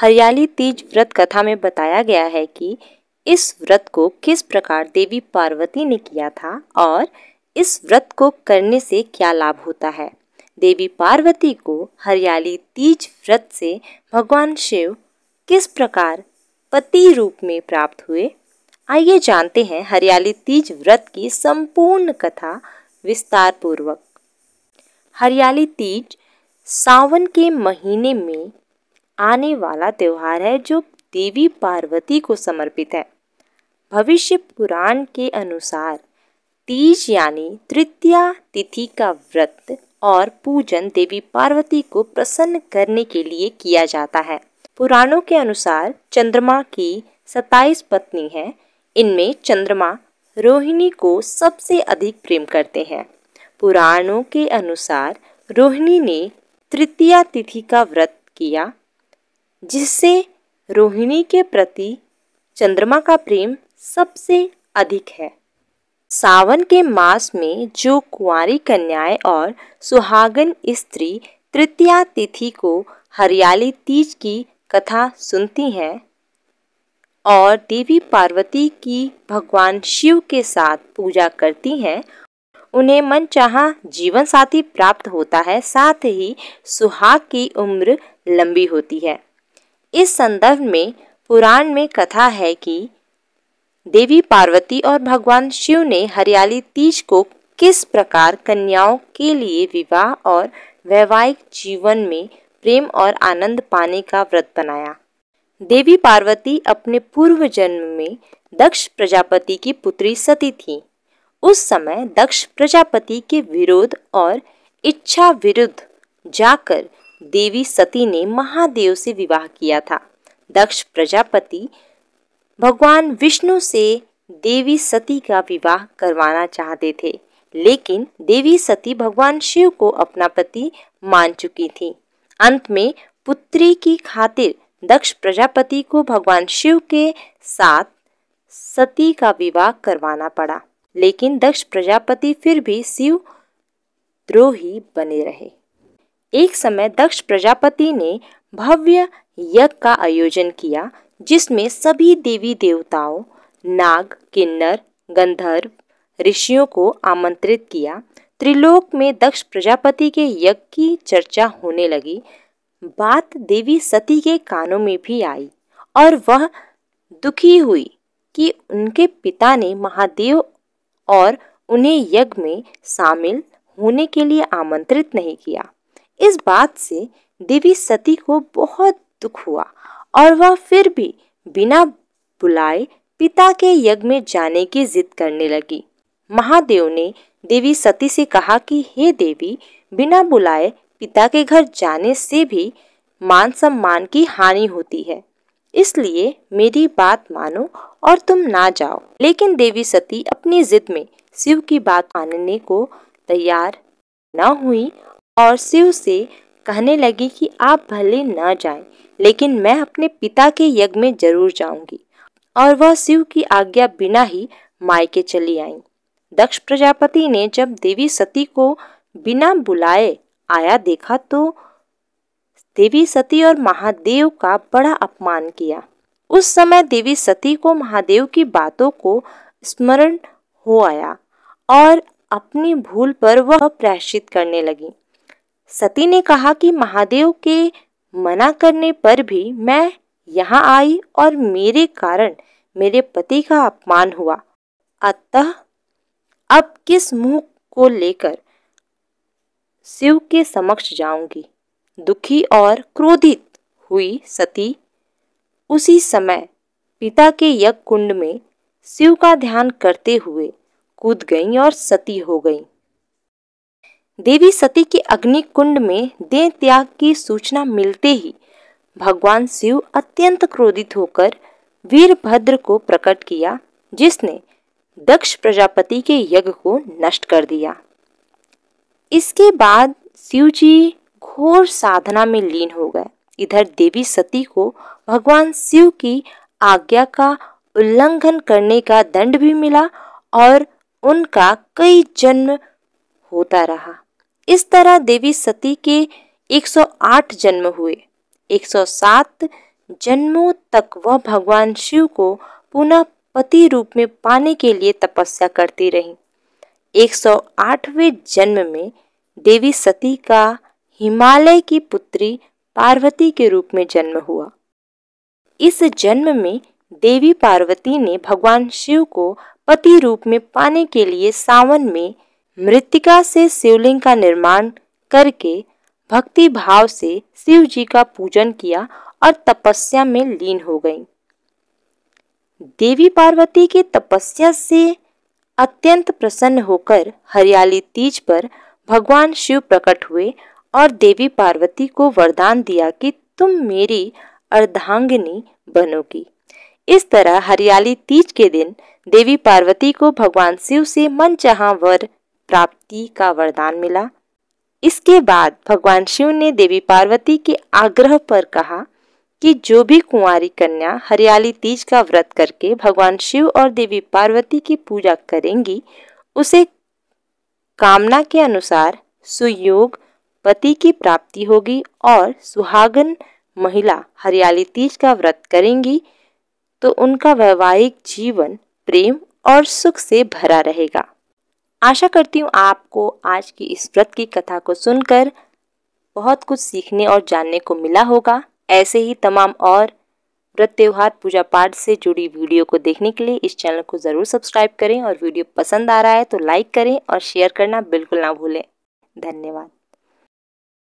हरियाली तीज व्रत कथा में बताया गया है कि इस व्रत को किस प्रकार देवी पार्वती ने किया था और इस व्रत को करने से क्या लाभ होता है देवी पार्वती को हरियाली तीज व्रत से भगवान शिव किस प्रकार पति रूप में प्राप्त हुए आइए जानते हैं हरियाली तीज व्रत की संपूर्ण कथा विस्तार पूर्वक हरियाली तीज सावन के महीने में आने वाला त्यौहार है जो देवी पार्वती को समर्पित है भविष्य पुराण के अनुसार तीज यानी तृतीया तिथि का व्रत और पूजन देवी पार्वती को प्रसन्न करने के लिए किया जाता है पुराणों के अनुसार चंद्रमा की सताइस पत्नी हैं इनमें चंद्रमा रोहिणी को सबसे अधिक प्रेम करते हैं पुराणों के अनुसार रोहिणी ने तृतीया तिथि का व्रत किया जिससे रोहिणी के प्रति चंद्रमा का प्रेम सबसे अधिक है सावन के मास में जो कुंवारी कन्याएं और सुहागन स्त्री तृतीया तिथि को हरियाली तीज की कथा सुनती हैं और देवी पार्वती की भगवान शिव के साथ पूजा करती हैं उन्हें मन चाह जीवन साथी प्राप्त होता है साथ ही सुहाग की उम्र लंबी होती है इस संदर्भ में पुराण में कथा है कि देवी पार्वती और भगवान शिव ने हरियाली तीज को किस प्रकार कन्याओं के लिए विवाह और वैवाहिक जीवन में प्रेम और आनंद पाने का व्रत बनाया देवी पार्वती अपने पूर्व जन्म में दक्ष प्रजापति की पुत्री सती थी उस समय दक्ष प्रजापति के विरोध और इच्छा विरुद्ध जाकर देवी सती ने महादेव से विवाह किया था दक्ष प्रजापति भगवान विष्णु से देवी सती का विवाह करवाना चाहते थे लेकिन देवी सती भगवान शिव को अपना पति मान चुकी थी अंत में पुत्री की खातिर दक्ष प्रजापति को भगवान शिव के साथ सती का विवाह करवाना पड़ा लेकिन दक्ष प्रजापति फिर भी शिव द्रोही बने रहे एक समय दक्ष प्रजापति ने भव्य यज्ञ का आयोजन किया जिसमें सभी देवी देवताओं नाग किन्नर गंधर्व ऋषियों को आमंत्रित किया त्रिलोक में दक्ष प्रजापति के यज्ञ की चर्चा होने लगी बात देवी सती के कानों में भी आई और वह दुखी हुई कि उनके पिता ने महादेव और उन्हें यज्ञ में शामिल होने के लिए आमंत्रित नहीं किया इस बात से देवी सती को बहुत दुख हुआ और वह फिर भी बिना बुलाए पिता के यज्ञ में जाने की जिद करने लगी महादेव ने देवी सती से कहा कि हे देवी बिना बुलाए पिता के घर जाने से भी मान सम्मान की हानि होती है इसलिए मेरी बात मानो और तुम ना जाओ लेकिन देवी सती अपनी जिद में शिव की बात मानने को तैयार न हुई और शिव से कहने लगी कि आप भले न जाएं, लेकिन मैं अपने पिता के यज्ञ में जरूर जाऊंगी और वह शिव की आज्ञा बिना ही मायके चली आई दक्ष प्रजापति ने जब देवी सती को बिना बुलाए आया देखा तो देवी सती और महादेव का बड़ा अपमान किया उस समय देवी सती को महादेव की बातों को स्मरण हो आया और अपनी भूल पर वह प्रायश्चित करने लगी सती ने कहा कि महादेव के मना करने पर भी मैं यहाँ आई और मेरे कारण मेरे पति का अपमान हुआ अतः अब किस मुंह को लेकर शिव के समक्ष जाऊंगी दुखी और क्रोधित हुई सती उसी समय पिता के यज्ञ कुंड में शिव का ध्यान करते हुए कूद गई और सती हो गई देवी सती के अग्नि कुंड में देह त्याग की सूचना मिलते ही भगवान शिव अत्यंत क्रोधित होकर वीरभद्र को प्रकट किया जिसने दक्ष प्रजापति के यज्ञ को नष्ट कर दिया इसके बाद शिव जी घोर साधना में लीन हो गए इधर देवी सती को भगवान शिव की आज्ञा का उल्लंघन करने का दंड भी मिला और उनका कई जन्म होता रहा इस तरह देवी सती के 108 जन्म हुए 107 जन्मों तक वह भगवान शिव को पुनः पति रूप में पाने के लिए तपस्या करती रहीं 108वें जन्म में देवी सती का हिमालय की पुत्री पार्वती के रूप में जन्म हुआ इस जन्म में देवी पार्वती ने भगवान शिव को पति रूप में पाने के लिए सावन में मृतिका से शिवलिंग का निर्माण करके भक्ति भाव से शिव जी का पूजन किया और तपस्या में लीन हो गई देवी पार्वती की तपस्या से अत्यंत प्रसन्न होकर हरियाली तीज पर भगवान शिव प्रकट हुए और देवी पार्वती को वरदान दिया कि तुम मेरी अर्धांगिनी बनोगी इस तरह हरियाली तीज के दिन देवी पार्वती को भगवान शिव से मन वर प्राप्ति का वरदान मिला इसके बाद भगवान शिव ने देवी पार्वती के आग्रह पर कहा कि जो भी कुंवारी कन्या हरियाली तीज का व्रत करके भगवान शिव और देवी पार्वती की पूजा करेंगी उसे कामना के अनुसार सुयोग पति की प्राप्ति होगी और सुहागन महिला हरियाली तीज का व्रत करेंगी तो उनका वैवाहिक जीवन प्रेम और सुख से भरा रहेगा आशा करती हूँ आपको आज की इस व्रत की कथा को सुनकर बहुत कुछ सीखने और जानने को मिला होगा ऐसे ही तमाम और व्रत त्यौहार पूजा पाठ से जुड़ी वीडियो को देखने के लिए इस चैनल को ज़रूर सब्सक्राइब करें और वीडियो पसंद आ रहा है तो लाइक करें और शेयर करना बिल्कुल ना भूलें धन्यवाद